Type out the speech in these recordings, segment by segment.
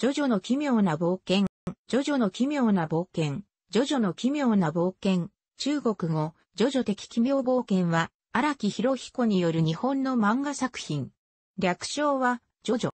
ジョジョの奇妙な冒険、ジョジョの奇妙な冒険、ジョジョの奇妙な冒険、中国語、ジョジョ的奇妙冒険は、荒木博彦による日本の漫画作品。略称は、ジョジョ。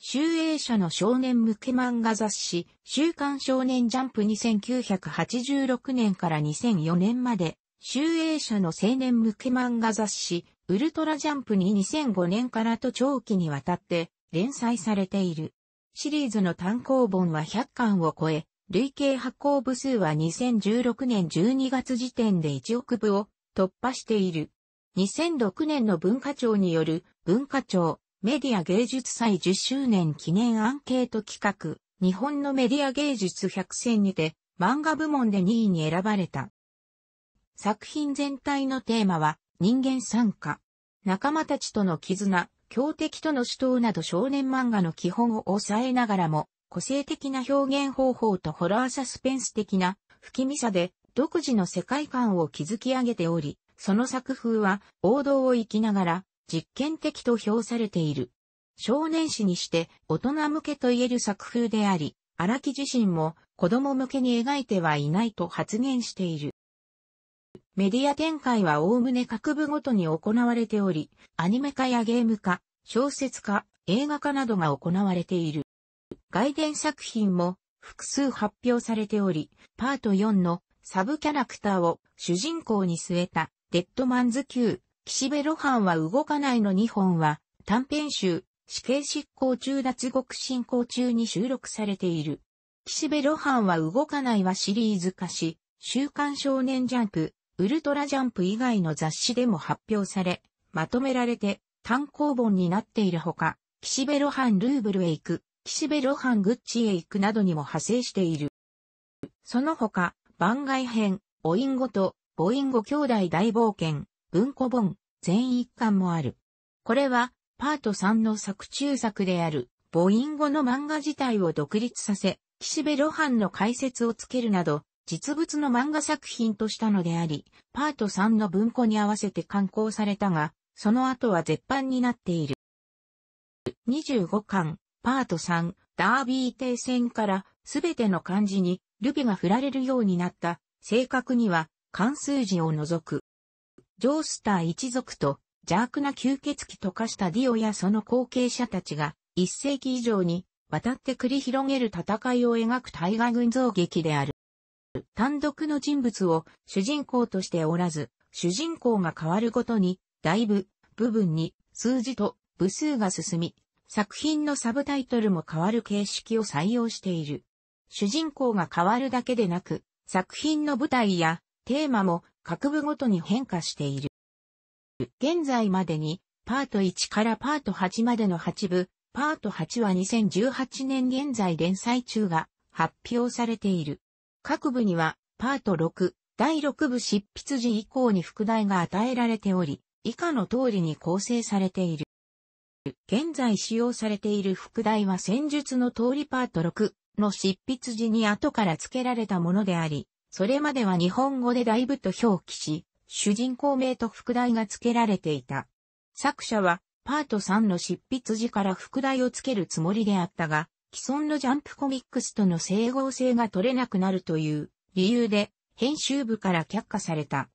集英社の少年向け漫画雑誌、週刊少年ジャンプ2 9 8 6年から2004年まで、集英社の青年向け漫画雑誌、ウルトラジャンプに2005年からと長期にわたって連載されている。シリーズの単行本は100巻を超え、累計発行部数は2016年12月時点で1億部を突破している。2006年の文化庁による文化庁メディア芸術祭10周年記念アンケート企画日本のメディア芸術100選にて漫画部門で2位に選ばれた。作品全体のテーマは人間参加。仲間たちとの絆、強敵との死闘など少年漫画の基本を抑えながらも、個性的な表現方法とホラーサスペンス的な不気味さで独自の世界観を築き上げており、その作風は王道を生きながら実験的と評されている。少年誌にして大人向けと言える作風であり、荒木自身も子供向けに描いてはいないと発言している。メディア展開は概ね各部ごとに行われており、アニメ化やゲーム化、小説家、映画化などが行われている。外伝作品も複数発表されており、パート4のサブキャラクターを主人公に据えたデッドマンズ級、岸辺露伴は動かないの2本は短編集、死刑執行中脱獄進行中に収録されている。岸辺露伴は動かないはシリーズ化し、週刊少年ジャンプ、ウルトラジャンプ以外の雑誌でも発表され、まとめられて単行本になっているほか、岸辺露伴ルーブルへ行く、岸辺露伴グッチへ行くなどにも派生している。その他、番外編、母音語と、母音語兄弟大冒険、文庫本、全一巻もある。これは、パート3の作中作である、母音語の漫画自体を独立させ、岸辺露伴の解説をつけるなど、実物の漫画作品としたのであり、パート3の文庫に合わせて刊行されたが、その後は絶版になっている。25巻、パート3、ダービー停戦からすべての漢字にルビが振られるようになった、正確には漢数字を除く。ジョースター一族と邪悪な吸血鬼と化したディオやその後継者たちが一世紀以上に渡って繰り広げる戦いを描く大河群像劇である。単独の人物を主人公としておらず、主人公が変わるごとに大部、部分に数字と部数が進み、作品のサブタイトルも変わる形式を採用している。主人公が変わるだけでなく、作品の舞台やテーマも各部ごとに変化している。現在までに、パート1からパート8までの8部、パート8は2018年現在連載中が発表されている。各部には、パート6、第6部執筆時以降に副題が与えられており、以下の通りに構成されている。現在使用されている副題は戦術の通りパート6の執筆時に後から付けられたものであり、それまでは日本語でだいぶと表記し、主人公名と副題が付けられていた。作者はパート3の執筆時から副題を付けるつもりであったが、既存のジャンプコミックスとの整合性が取れなくなるという理由で編集部から却下された。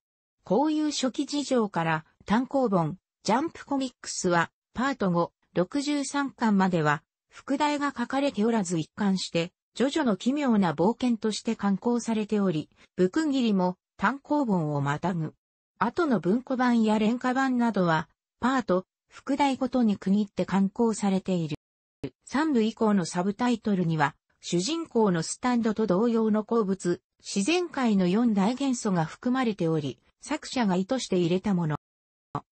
こういう初期事情から単行本、ジャンプコミックスは、パート5、63巻までは、副題が書かれておらず一貫して、ジョジョの奇妙な冒険として刊行されており、ブクギリも単行本をまたぐ。後の文庫版や廉価版などは、パート、副題ごとに区切って刊行されている。3部以降のサブタイトルには、主人公のスタンドと同様の鉱物、自然界の4大元素が含まれており、作者が意図して入れたもの。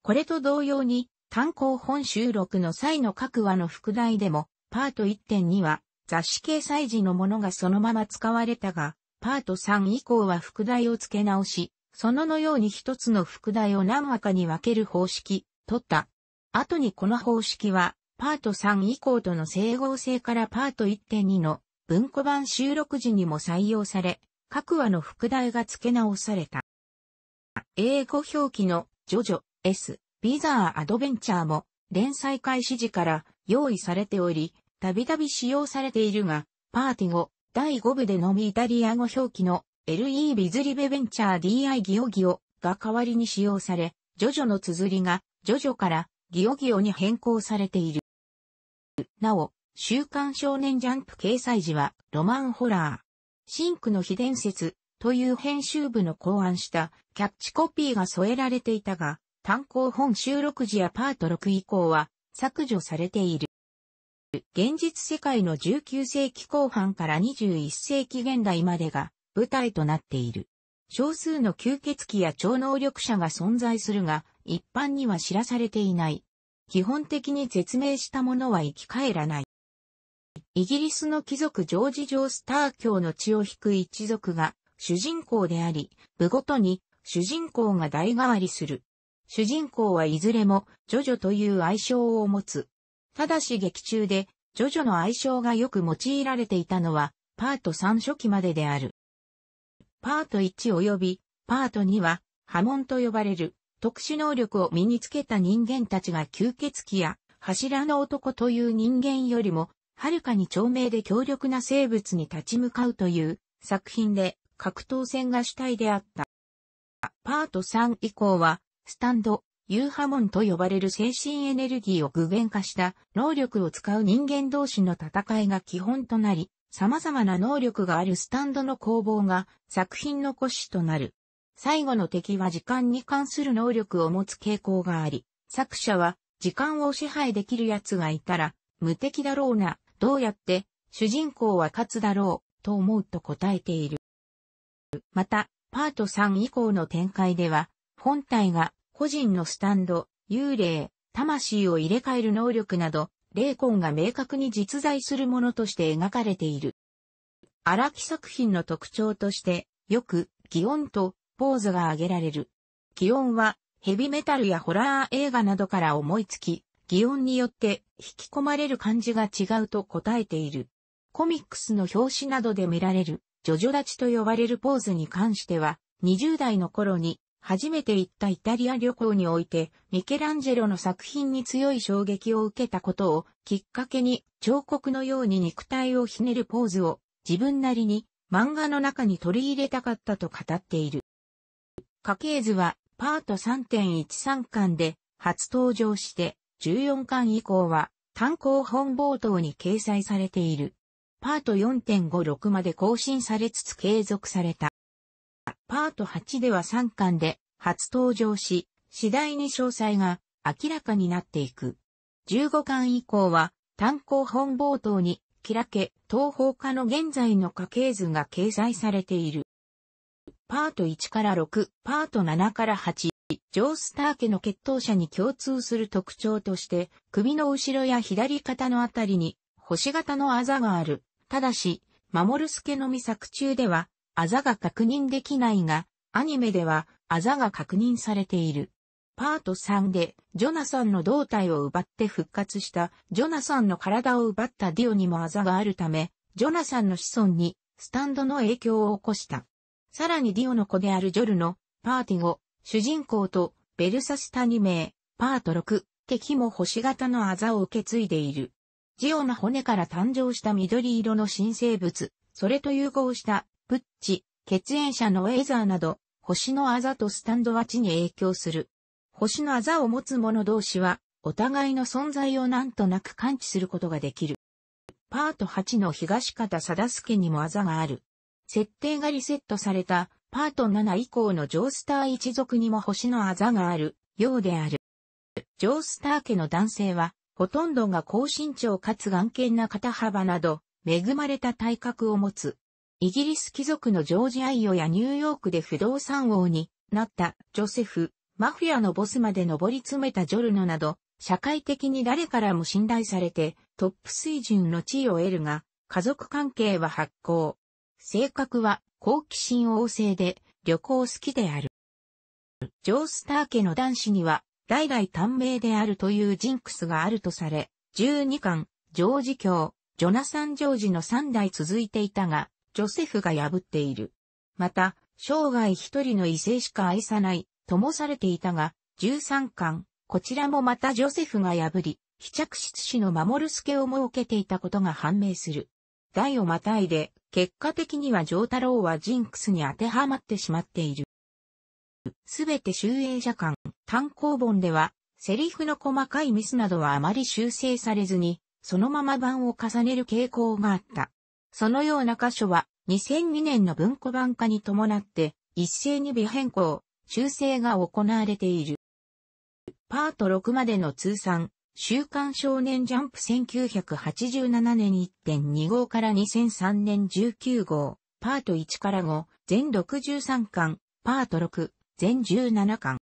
これと同様に、単行本収録の際の各話の副題でも、パート1.2は雑誌掲載時のものがそのまま使われたが、パート3以降は副題を付け直し、そののように一つの副題を何話かに分ける方式、取った。後にこの方式は、パート3以降との整合性からパート1.2の文庫版収録時にも採用され、各話の副題が付け直された。英語表記のジョジョ S、ビザーアドベンチャーも連載開始時から用意されており、たびたび使用されているが、パーティ後、第5部でのみイタリア語表記の LE ビズリベベンチャー DI ギオギオが代わりに使用され、ジョジョの綴りがジョジョからギオギオに変更されている。なお、週刊少年ジャンプ掲載時はロマンホラー。シンクの非伝説という編集部の考案したキャッチコピーが添えられていたが、単行本収録時やパート6以降は削除されている。現実世界の19世紀後半から21世紀現代までが舞台となっている。少数の吸血鬼や超能力者が存在するが、一般には知らされていない。基本的に絶命した者は生き返らない。イギリスの貴族ジョージ・ジョースター教の血を引く一族が主人公であり、部ごとに主人公が代替わりする。主人公はいずれも、ジョジョという愛称を持つ。ただし劇中で、ジョジョの愛称がよく用いられていたのは、パート3初期までである。パート1及び、パート2は、波紋と呼ばれる、特殊能力を身につけた人間たちが吸血鬼や、柱の男という人間よりも、はるかに長命で強力な生物に立ち向かうという作品で格闘戦が主体であった。パート3以降はスタンド、ユーハモンと呼ばれる精神エネルギーを具現化した能力を使う人間同士の戦いが基本となり、様々な能力があるスタンドの攻防が作品の骨子となる。最後の敵は時間に関する能力を持つ傾向があり、作者は時間を支配できる奴がいたら無敵だろうな、どうやって主人公は勝つだろうと思うと答えている。また、パート3以降の展開では、本体が個人のスタンド、幽霊、魂を入れ替える能力など、霊魂が明確に実在するものとして描かれている。荒木作品の特徴として、よく、擬音と、ポーズが挙げられる。擬音は、ヘビメタルやホラー映画などから思いつき、擬音によって引き込まれる感じが違うと答えている。コミックスの表紙などで見られる、ジョジョ立ちと呼ばれるポーズに関しては、20代の頃に初めて行ったイタリア旅行において、ミケランジェロの作品に強い衝撃を受けたことをきっかけに、彫刻のように肉体をひねるポーズを自分なりに漫画の中に取り入れたかったと語っている。家系図はパート3.13巻で初登場して14巻以降は単行本冒頭に掲載されている。パート4.56まで更新されつつ継続された。パート8では3巻で初登場し、次第に詳細が明らかになっていく。15巻以降は単行本冒頭に、キラケ、東方家の現在の家系図が掲載されている。パート1から6、パート7から8、ジョースター家の血統者に共通する特徴として、首の後ろや左肩のあたりに、星型のあざがある。ただし、守ス助の見作中では、あざが確認できないが、アニメではあざが確認されている。パート3でジョナサンの胴体を奪って復活したジョナサンの体を奪ったディオにもあざがあるため、ジョナサンの子孫にスタンドの影響を起こした。さらにディオの子であるジョルのパーティゴ、主人公とベルサスタニメパート6、敵も星型のあざを受け継いでいる。ジオの骨から誕生した緑色の新生物、それと融合したプッチ、血縁者のエーザーなど、星のあざとスタンドは地に影響する。星のあざを持つ者同士は、お互いの存在をなんとなく感知することができる。パート8の東方貞介にもあざがある。設定がリセットされたパート7以降のジョースター一族にも星のあざがあるようである。ジョースター家の男性は、ほとんどが高身長かつ眼鏡な肩幅など、恵まれた体格を持つ。イギリス貴族のジョージ・アイオやニューヨークで不動産王になったジョセフ、マフィアのボスまで上り詰めたジョルノなど、社会的に誰からも信頼されてトップ水準の地位を得るが、家族関係は発行。性格は好奇心旺盛で旅行好きである。ジョースター家の男子には代々短命であるというジンクスがあるとされ、12巻、ジョージ教、ジョナサン・ジョージの3代続いていたが、ジョセフが破っている。また、生涯一人の異性しか愛さない、ともされていたが、13巻、こちらもまたジョセフが破り、非着室氏の守る助を設けていたことが判明する。代をまたいで、結果的には上太郎はジンクスに当てはまってしまっている。すべて集営者間、単行本では、セリフの細かいミスなどはあまり修正されずに、そのまま版を重ねる傾向があった。そのような箇所は2002年の文庫版化に伴って一斉に微変更、修正が行われている。パート6までの通算、週刊少年ジャンプ1987年1.2号から2003年19号、パート1から5、全63巻、パート6、全17巻。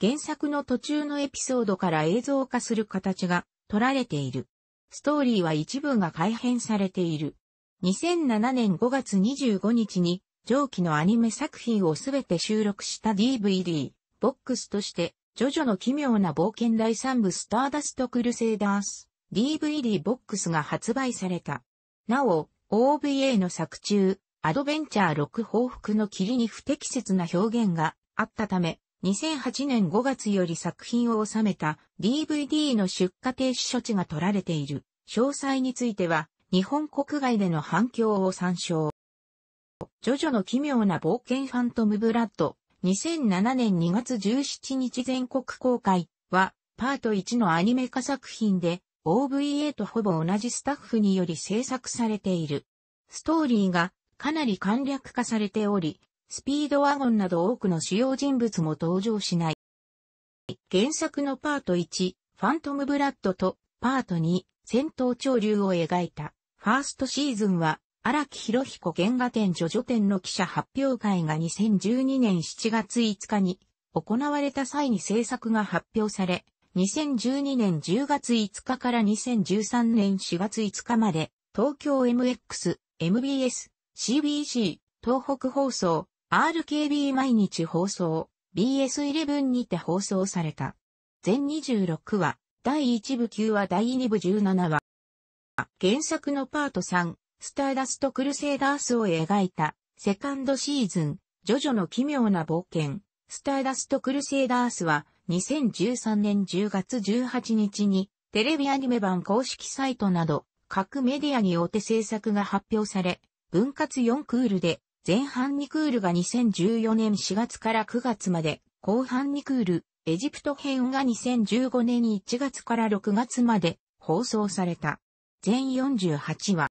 原作の途中のエピソードから映像化する形が取られている。ストーリーは一部が改変されている。2007年5月25日に上記のアニメ作品をすべて収録した DVD、ボックスとして、ジョジョの奇妙な冒険第3部スターダストクルセイダース、DVD ボックスが発売された。なお、OVA の作中、アドベンチャー6報復の霧に不適切な表現があったため、2008年5月より作品を収めた DVD の出荷停止処置が取られている。詳細については、日本国外での反響を参照。ジョジョの奇妙な冒険ファントムブラッド、2007年2月17日全国公開は、パート1のアニメ化作品で、OVA とほぼ同じスタッフにより制作されている。ストーリーがかなり簡略化されており、スピードワゴンなど多くの主要人物も登場しない。原作のパート1、ファントムブラッドとパート2、戦闘潮流を描いた。ファーストシーズンは、荒木博彦原画展叙々展の記者発表会が2012年7月5日に行われた際に制作が発表され、2012年10月5日から2013年4月5日まで、東京 MX、MBS、CBC、東北放送、RKB 毎日放送、BS11 にて放送された。全26話、第1部9話、第2部17話。原作のパート3、スターダストクルセイダースを描いた、セカンドシーズン、ジョジョの奇妙な冒険、スターダストクルセイダースは、2013年10月18日に、テレビアニメ版公式サイトなど、各メディアにおて制作が発表され、分割4クールで、前半2クールが2014年4月から9月まで、後半2クール、エジプト編が2015年1月から6月まで放送された。全48話。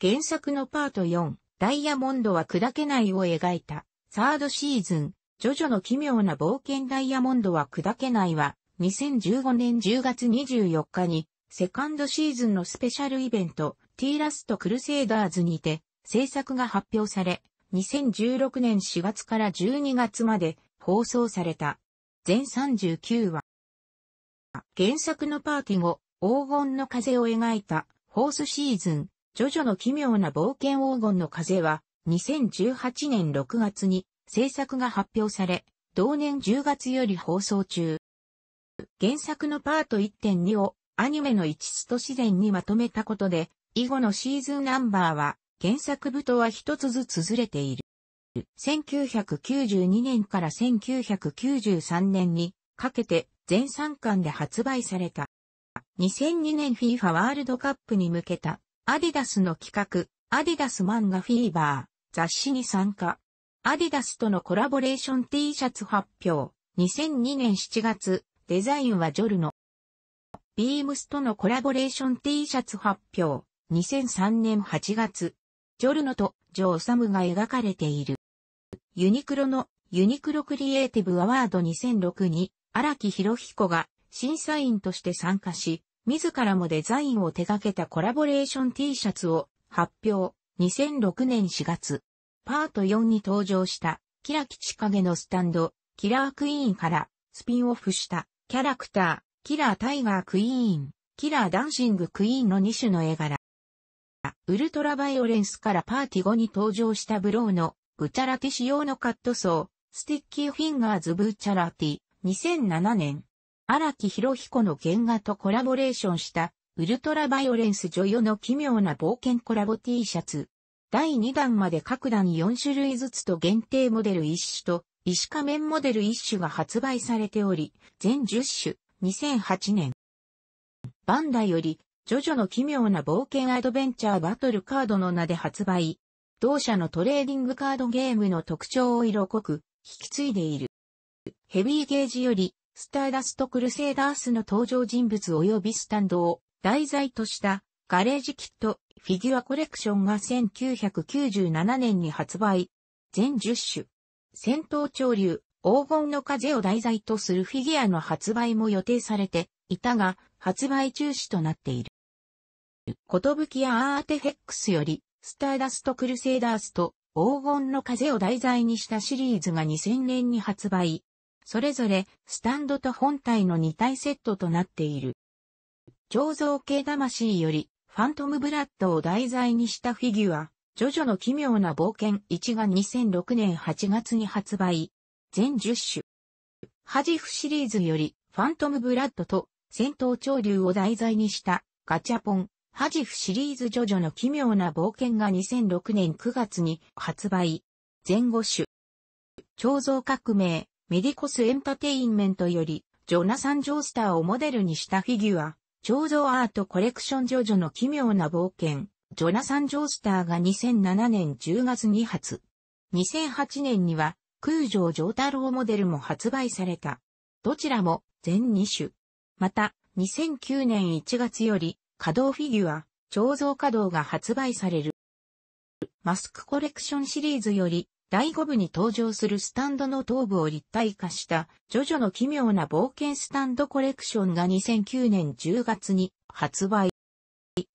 原作のパート4、ダイヤモンドは砕けないを描いた、サードシーズン、ジョジョの奇妙な冒険ダイヤモンドは砕けないは、2015年10月24日に、セカンドシーズンのスペシャルイベント、ティーラストクルセイダーズにて、制作が発表され、2016年4月から12月まで放送された。全39話。原作のパーティ後、黄金の風を描いた、ホースシーズン、ジョジョの奇妙な冒険黄金の風は、2018年6月に制作が発表され、同年10月より放送中。原作のパート1.2をアニメの一つと自然にまとめたことで、以後のシーズンナンバーは原作部とは一つずつずれている。1992年から1993年にかけて全3巻で発売された。2002年 FIFA ワールドカップに向けたアディダスの企画、アディダス漫画フィーバー雑誌に参加。アディダスとのコラボレーション T シャツ発表。2002年7月、デザインはジョルノ。ビームスとのコラボレーション T シャツ発表。2003年8月、ジョルノとジョーサムが描かれている。ユニクロのユニクロクリエイティブアワード2006に荒木博彦が審査員として参加し、自らもデザインを手掛けたコラボレーション T シャツを発表。2006年4月、パート4に登場したキラキチカゲのスタンド、キラークイーンからスピンオフしたキャラクター、キラータイガークイーン、キラーダンシングクイーンの2種の絵柄。ウルトラバイオレンスからパーティー後に登場したブローのブチャラティ仕様のカットソー、スティッキーフィンガーズブーチャラティ、2007年、荒木博彦の原画とコラボレーションした、ウルトラバイオレンス女優の奇妙な冒険コラボ T シャツ。第2弾まで各弾4種類ずつと限定モデル1種と、石仮面モデル1種が発売されており、全10種、2008年。バンダより、ジョジョの奇妙な冒険アドベンチャーバトルカードの名で発売。同社のトレーディングカードゲームの特徴を色濃く、引き継いでいる。ヘビーゲージより、スターダストクルセイダースの登場人物及びスタンドを題材としたガレージキットフィギュアコレクションが1997年に発売。全10種。戦闘潮流、黄金の風を題材とするフィギュアの発売も予定されていたが、発売中止となっている。ことぶきやアーテフェックスより、スターダストクルセイダースと黄金の風を題材にしたシリーズが2000年に発売。それぞれスタンドと本体の2体セットとなっている。彫像系魂より、ファントムブラッドを題材にしたフィギュア、ジョジョの奇妙な冒険1が2006年8月に発売。全10種。ハジフシリーズより、ファントムブラッドと戦闘潮流を題材にしたガチャポン、ハジフシリーズジョジョの奇妙な冒険が2006年9月に発売。前後種。彫像革命、メディコスエンタテインメントより、ジョナサン・ジョースターをモデルにしたフィギュア、彫像アートコレクションジョジョの奇妙な冒険、ジョナサン・ジョースターが2007年10月に発。2008年には、空城ジョータローモデルも発売された。どちらも全2種。また、2009年1月より、稼働フィギュア、彫像稼働が発売される。マスクコレクションシリーズより、第5部に登場するスタンドの頭部を立体化した、ジョジョの奇妙な冒険スタンドコレクションが2009年10月に発売。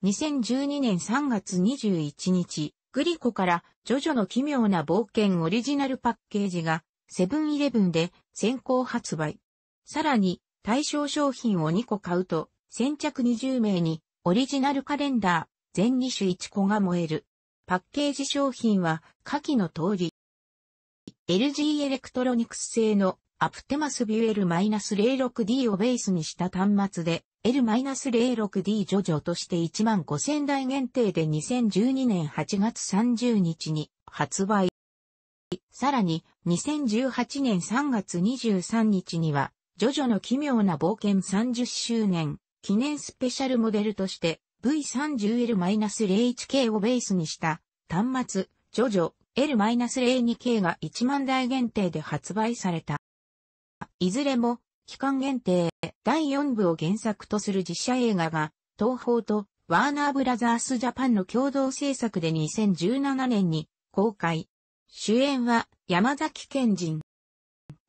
2012年3月21日、グリコからジョジョの奇妙な冒険オリジナルパッケージがセブンイレブンで先行発売。さらに、対象商品を2個買うと、先着20名にオリジナルカレンダー全2種1個が燃える。パッケージ商品は下記の通り、LG エレクトロニクス製のアプテマスビュエル -06D をベースにした端末で L-06D ジョジョとして1万5000台限定で2012年8月30日に発売。さらに2018年3月23日にはジョジョの奇妙な冒険30周年記念スペシャルモデルとして V30L-01K をベースにした端末ジョジョ L-02K が1万台限定で発売された。いずれも、期間限定、第4部を原作とする実写映画が、東宝とワーナーブラザースジャパンの共同制作で2017年に公開。主演は山崎賢人。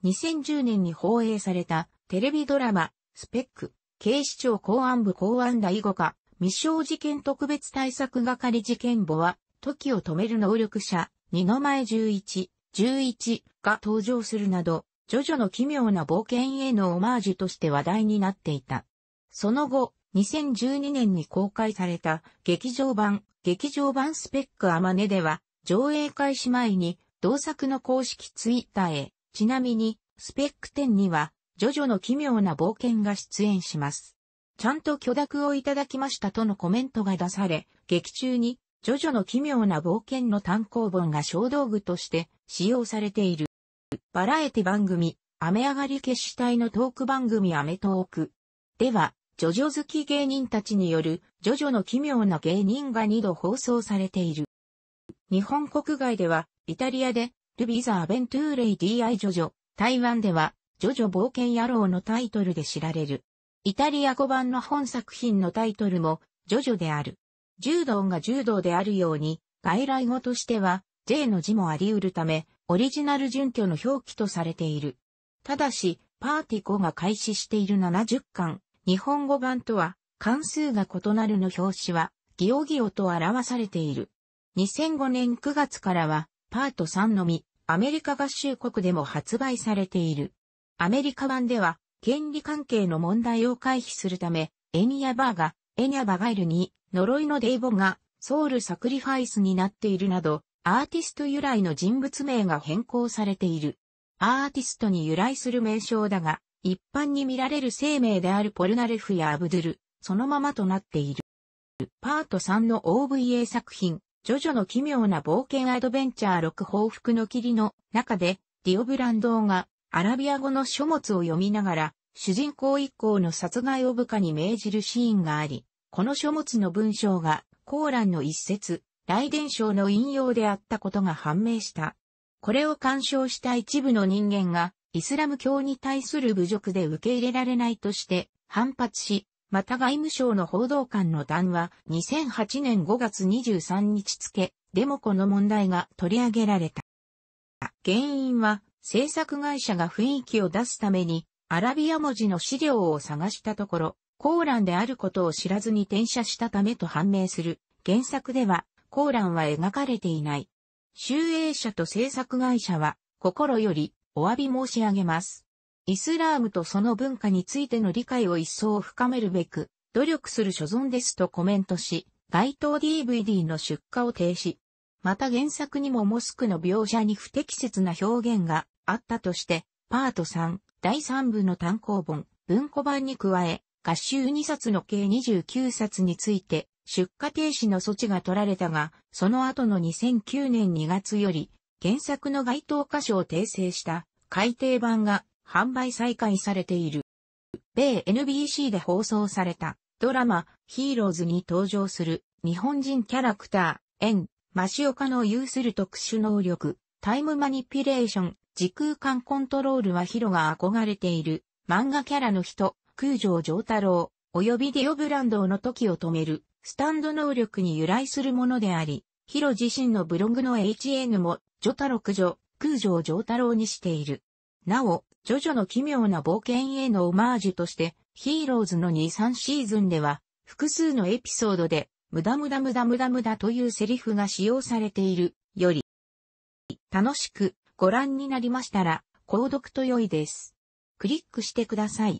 2010年に放映されたテレビドラマ、スペック、警視庁公安部公安第5課、未詳事件特別対策係事件簿は、時を止める能力者、二の前十一、十一が登場するなど、ジョジョの奇妙な冒険へのオマージュとして話題になっていた。その後、2012年に公開された劇場版、劇場版スペックアマネでは、上映開始前に同作の公式ツイッターへ、ちなみに、スペック10には、ジョジョの奇妙な冒険が出演します。ちゃんと許諾をいただきましたとのコメントが出され、劇中にジョジョの奇妙な冒険の単行本が小道具として使用されている。バラエティ番組、雨上がり決死隊のトーク番組アメトーク。では、ジョジョ好き芸人たちによる、ジョジョの奇妙な芸人が2度放送されている。日本国外では、イタリアで、ルビーザ・アベントゥーレイ・ディアイ・ジョジョ、台湾では、ジョジョ冒険野郎のタイトルで知られる。イタリア語版の本作品のタイトルも、ジョジョである。柔道が柔道であるように、外来語としては、J の字もあり得るため、オリジナル準拠の表記とされている。ただし、パーティコが開始している70巻、日本語版とは、関数が異なるの表紙は、ギオギオと表されている。2005年9月からは、パート3のみ、アメリカ合衆国でも発売されている。アメリカ版では、権利関係の問題を回避するため、エンヤバーがエニャ・バガイルに、呪いのデイボが、ソウル・サクリファイスになっているなど、アーティスト由来の人物名が変更されている。アーティストに由来する名称だが、一般に見られる生命であるポルナレフやアブドゥル、そのままとなっている。パート3の OVA 作品、ジョジョの奇妙な冒険アドベンチャー6報復の霧の中で、ディオブランドーがアラビア語の書物を読みながら、主人公一行の殺害を部下に命じるシーンがあり、この書物の文章が、コーランの一節、雷電章の引用であったことが判明した。これを干渉した一部の人間が、イスラム教に対する侮辱で受け入れられないとして反発し、また外務省の報道官の談話2008年5月23日付でもこの問題が取り上げられた。原因は制作会社が雰囲気を出すためにアラビア文字の資料を探したところ、コーランであることを知らずに転写したためと判明する。原作では、コーランは描かれていない。集英社と制作会社は、心よりお詫び申し上げます。イスラームとその文化についての理解を一層深めるべく、努力する所存ですとコメントし、該当 DVD の出荷を停止。また原作にもモスクの描写に不適切な表現があったとして、パート3、第3部の単行本、文庫版に加え、合衆2冊の計29冊について、出荷停止の措置が取られたが、その後の2009年2月より、原作の該当箇所を訂正した改訂版が販売再開されている。米 NBC で放送されたドラマヒーローズに登場する日本人キャラクター、エン、マシオカの有する特殊能力、タイムマニピュレーション、時空間コントロールはヒロが憧れている漫画キャラの人、空城城太郎、及びディオブランドの時を止める、スタンド能力に由来するものであり、ヒロ自身のブログの HN も、ジョタロクジョ、空城城太郎にしている。なお、ジョジョの奇妙な冒険へのオマージュとして、ヒーローズの2、3シーズンでは、複数のエピソードで、無駄無駄無駄無駄ムダというセリフが使用されている、より、楽しくご覧になりましたら、購読と良いです。クリックしてください。